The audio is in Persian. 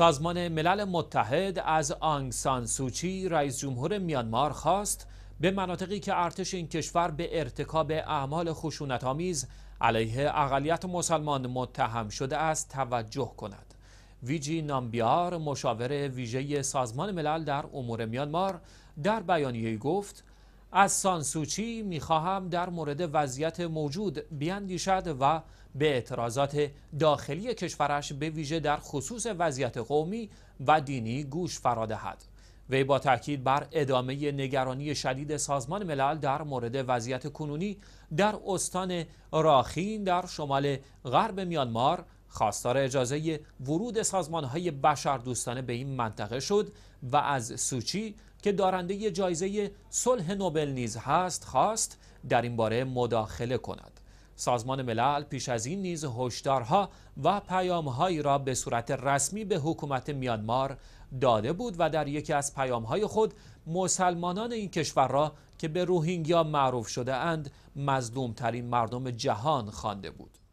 سازمان ملل متحد از آنگ سان سوچی رئیس جمهور میانمار خواست به مناطقی که ارتش این کشور به ارتکاب اعمال آمیز علیه اقلیت مسلمان متهم شده است توجه کند. ویجی نامبیار مشاور ویژه سازمان ملل در امور میانمار در بیانیه گفت از سانسوچی میخواهم در مورد وضعیت موجود بیاندیشد و به اعتراضات داخلی کشورش به ویژه در خصوص وضعیت قومی و دینی گوش فرادهد. وی با تاکید بر ادامه نگرانی شدید سازمان ملل در مورد وضعیت کنونی در استان راخین در شمال غرب میانمار خواستار اجازه ورود سازمان های بشر دوستانه به این منطقه شد و از سوچی که دارنده جایزه صلح نوبل نیز هست خواست در این باره مداخله کند سازمان ملل پیش از این نیز هشدارها و پیامهایی را به صورت رسمی به حکومت میانمار داده بود و در یکی از پیامهای خود مسلمانان این کشور را که به روهینگیا معروف شده اند مظلومترین مردم جهان خوانده بود